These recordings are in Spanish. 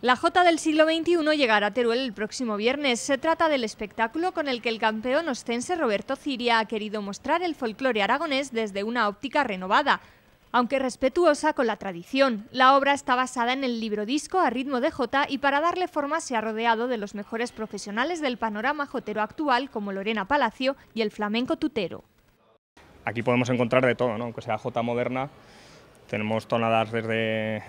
La Jota del siglo XXI llegará a Teruel el próximo viernes. Se trata del espectáculo con el que el campeón ostense Roberto Ciria ha querido mostrar el folclore aragonés desde una óptica renovada, aunque respetuosa con la tradición. La obra está basada en el libro disco a ritmo de Jota y para darle forma se ha rodeado de los mejores profesionales del panorama jotero actual como Lorena Palacio y el flamenco tutero. Aquí podemos encontrar de todo, ¿no? aunque sea Jota moderna, tenemos tonadas desde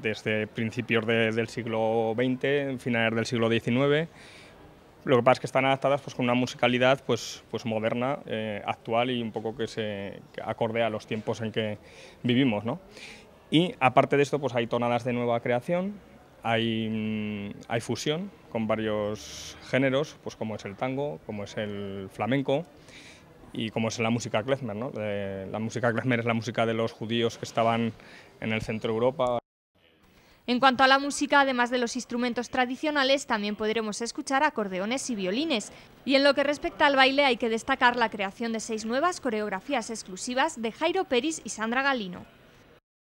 desde este principios del siglo XX, finales del siglo XIX. Lo que pasa es que están adaptadas pues, con una musicalidad pues, pues moderna, eh, actual y un poco que se acorde a los tiempos en que vivimos. ¿no? Y aparte de esto, pues hay tonadas de nueva creación, hay, mm, hay fusión con varios géneros, pues como es el tango, como es el flamenco y como es la música klezmer. ¿no? Eh, la música klezmer es la música de los judíos que estaban en el centro de Europa, en cuanto a la música, además de los instrumentos tradicionales, también podremos escuchar acordeones y violines. Y en lo que respecta al baile, hay que destacar la creación de seis nuevas coreografías exclusivas de Jairo Peris y Sandra Galino.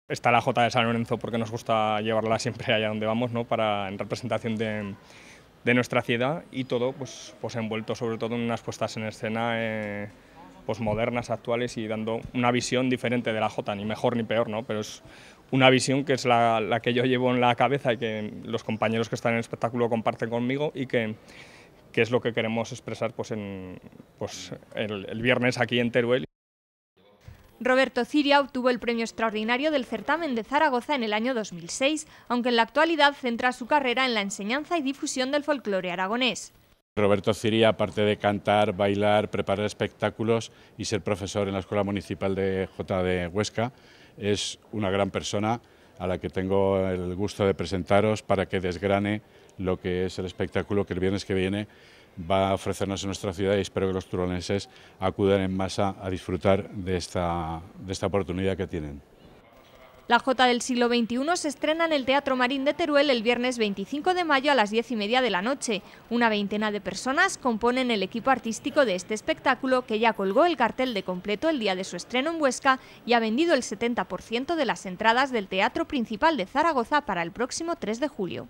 Está la Jota de San Lorenzo porque nos gusta llevarla siempre allá donde vamos, ¿no? Para, en representación de, nuestra ciudad y todo pues, pues envuelto sobre todo en unas puestas en escena eh, pues modernas, actuales y dando una visión diferente de la Jota, ni mejor ni peor, ¿no? pero es una visión que es la, que yo llevo en la cabeza y que los compañeros que están en el espectáculo comparten conmigo y que, es lo que queremos expresar pues, en, pues, el, el viernes aquí en Teruel. Roberto Ciria obtuvo el premio extraordinario del certamen de Zaragoza en el año 2006, aunque en la actualidad centra su carrera en la enseñanza y difusión del folclore aragonés. Roberto Ciria, aparte de cantar, bailar, preparar espectáculos y ser profesor en la Escuela Municipal de J de Huesca, es una gran persona a la que tengo el gusto de presentaros para que desgrane lo que es el espectáculo que el viernes que viene va a ofrecernos en nuestra ciudad y espero que los turoneses acudan en masa a disfrutar de esta oportunidad que tienen. La Jota del siglo XXI se estrena en el Teatro Marín de Teruel el viernes 25 de mayo a las 10 y media de la noche. Una veintena de personas componen el equipo artístico de este espectáculo que ya colgó el cartel de completo el día de su estreno en Huesca y ha vendido el 70% de las entradas del Teatro Principal de Zaragoza para el próximo 3 de julio.